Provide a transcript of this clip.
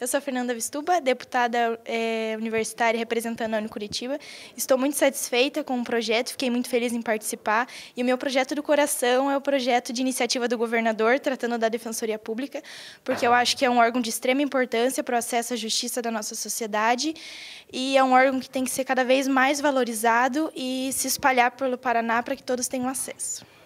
Eu sou Fernanda Vistuba, deputada é, universitária representando a Curitiba. Estou muito satisfeita com o projeto, fiquei muito feliz em participar. E o meu projeto do coração é o projeto de iniciativa do governador, tratando da Defensoria Pública, porque eu acho que é um órgão de extrema importância para o acesso à justiça da nossa sociedade e é um órgão que tem que ser cada vez mais valorizado e se espalhar pelo Paraná para que todos tenham acesso.